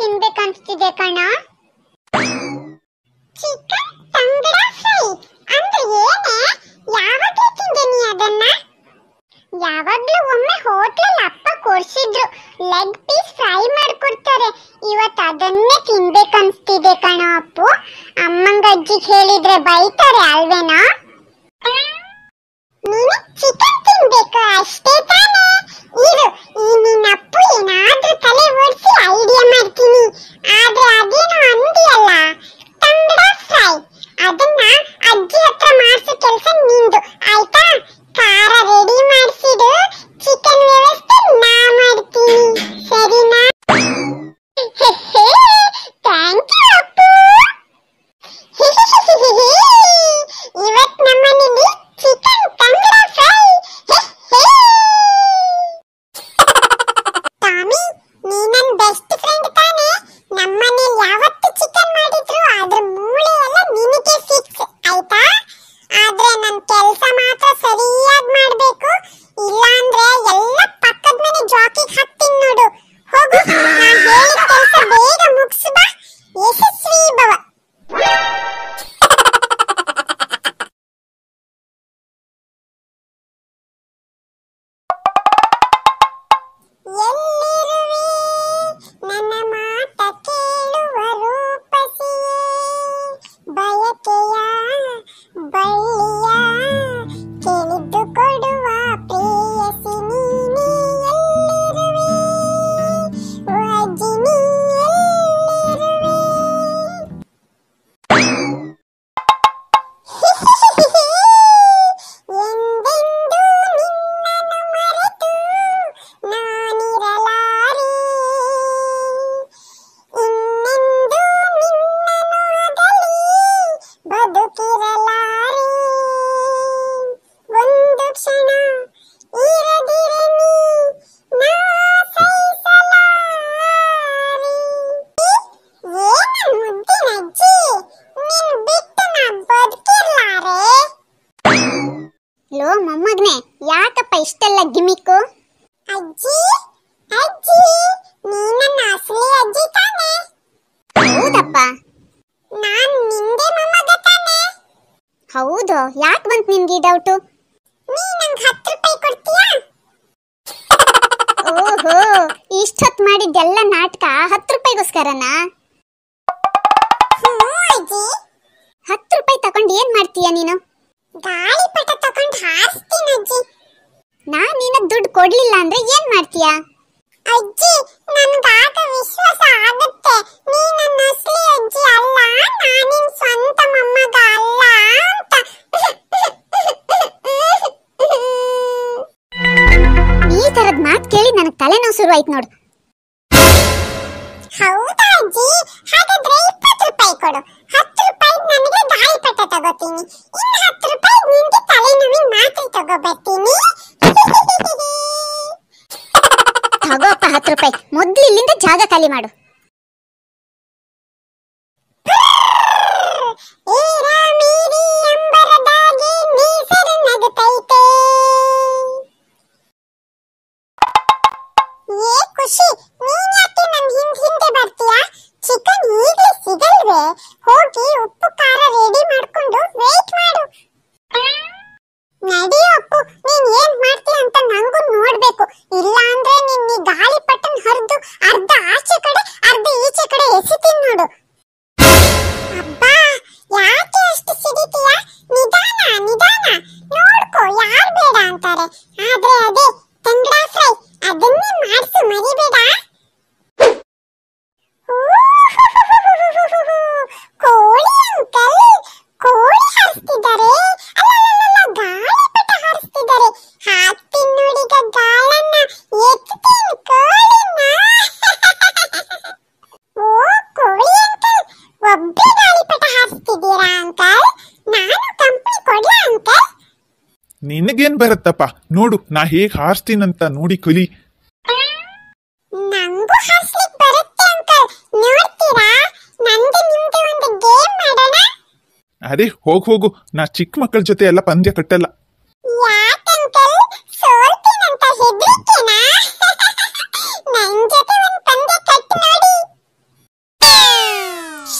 ತಿನ್ಬೇಕನ್ಸ್ತಿದೆ ಕಣ ಇಷ್ಟೆಲ್ಲ ಗಿಮಿಕು ಅಜ್ಜಿ ಅಜ್ಜಿ ನೀ ನನ್ನ ಅಸಲಿ ಅಜ್ಜಿ ತಾನೇ ಹೌದಪ್ಪ ನಾನ್ ನಿಂದೆ ಮೊಮ್ಮಗ ತಾನೆ ಹೌದು ಯಾಕೆ ಬಂತು ನಿನ್ಗೆ ಡೌಟು ನೀ ನಂಗೆ ಹತ್ತು ರೂಪಾಯಿ ಕೊಡ್ತೀಯಾ ಓಹೋ ಇಷ್ಟೊತ್ತು ಮಾಡಿದ್ದೆಲ್ಲ ನಾಟಕ ಹತ್ತು ರೂಪಾಯಿಗೋಸ್ಕರನಾ ಹತ್ತು ರೂಪಾಯಿ ತಕೊಂಡು ಏನ್ ಮಾಡ್ತೀಯ ನೀನು ಗಾಳಿಪಟ ತಕೊಂಡು ಹಾರಿಸ್ತೀನಿ ಅಜ್ಜಿ ನಾನು ನಿನ್ನ ದುಡ್ಡು ಕೊಡ್ಲಿಲ್ಲ ಅಂದ್ರೆ ಏನ್ ಮಾಡ್ತೀಯಾ ಅಜ್ಜಿ ನನಗೆ ಆಗ ವಿಶ್ವಾಸ ಆಗುತ್ತೆ ನೀ ನನ್ನ ಅಸಲಿ ಅಜ್ಜಿ ಅಲ್ಲ ನಾನು ನಿನ್ನ ಸ್ವಂತ ಮೊಮ್ಮಗ ಅಲ್ಲ ಅಂತ ಈ ತರದ ಮಾತು ಕೇಳಿ ನನಗೆ ತಲೆನೋವು ಶುರುವಾಯ್ತು ನೋಡು ಹೌದಾ ಅಜ್ಜಿ ಹಾಗಾದ್ರೆ ಇಪ್ಪತ್ತು ರೂಪಾಯಿ ಕೊಡು ಹತ್ತು ರೂಪಾಯಿ ನನಗೆ ಗಾಳಿಪಟ ತಗೋತೀನಿ ಇನ್ನು ಹತ್ತು ರೂಪಾಯಿ ನಿನ್ಗೆ ತಲೆನೋವಿನ ಮಾತ್ರೆ ತಗೋಬರ್ತೀನಿ ತಗೋಪ್ಪ ಹತ್ತು ರೂಪಾಯಿ ಮೊದ್ಲು ಇಲ್ಲಿಂದ ಜಾಗ ಖಾಲಿ ಮಾಡು ಖುಷಿ ನೀನ್ ಯಾಕೆ ನನ್ ಹಿಂದ್ ಹಿಂದೆ ಬರ್ತೀಯಾ ಚಿಕನ್ ಈಗ್ಲೇ ಸಿಗಲ್ವೇ ಹೋಗಿ ನಿನಗೇನ್ ಬರುತ್ತಪ್ಪ ನೋಡು ನಾ ಹೇಗ್ ಹಾರಿಸ್ತೀನಂತ ನೋಡಿ ಕುಲಿ ಅದೇ ಹೋಗ್ ಹೋಗು ನಾ ಚಿಕ್ಕ ಮಕ್ಕಳ ಜೊತೆ ಎಲ್ಲ ಪಂದ್ಯ ಕಟ್ಟಲ್ಲ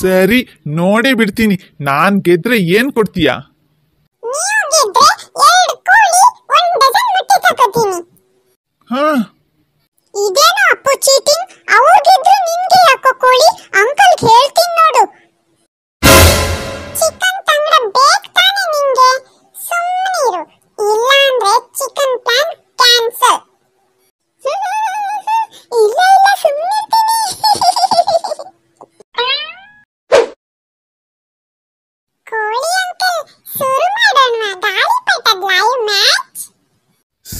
ಸರಿ ನೋಡೇ ಬಿಡ್ತೀನಿ ನಾನ್ ಗೆದ್ರೆ ಏನ್ ಕೊಡ್ತೀಯಾ ಹಾ ಅಪ್ಪು ಚೀಟಿಂಗ್ ಅವ್ರು ಗೆದ್ರು ನಿಮ್ಗೆ ಯಾಕೋ ಕೋಳಿ ಅಂಕಲ್ ಹೇಳ್ತೀನಿ ನೋಡು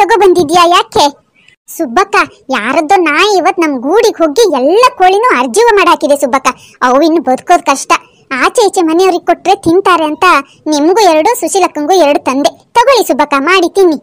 ತಗೋ ಬಂದಿದ್ಯಾ ಯಾಕೆ ಸುಬ್ಬಕ್ಕ ಯಾರದ್ದೋ ನಾಯಿ ಇವತ್ ನಮ್ ಗೂಡಿಗೆ ಹೋಗಿ ಎಲ್ಲ ಕೋಳಿನೂ ಅರ್ಜೀವ ಮಾಡಾಕಿದೆ ಸುಬ್ಬಕ್ಕ ಅವು ಇನ್ನು ಬದುಕೋದ್ ಕಷ್ಟ ಆಚೆ ಈಚೆ ಮನೆಯವ್ರಿಗೆ ಕೊಟ್ರೆ ತಿಂತಾರೆ ಅಂತ ನಿಮ್ಗೂ ಎರಡು ಸುಶೀಲಕ್ಕಂಗೂ ಎರಡು ತಂದೆ ತಗೊಳ್ಳಿ ಸುಬ್ಬಕ್ಕ ಮಾಡಿ ತಿನ್ನಿ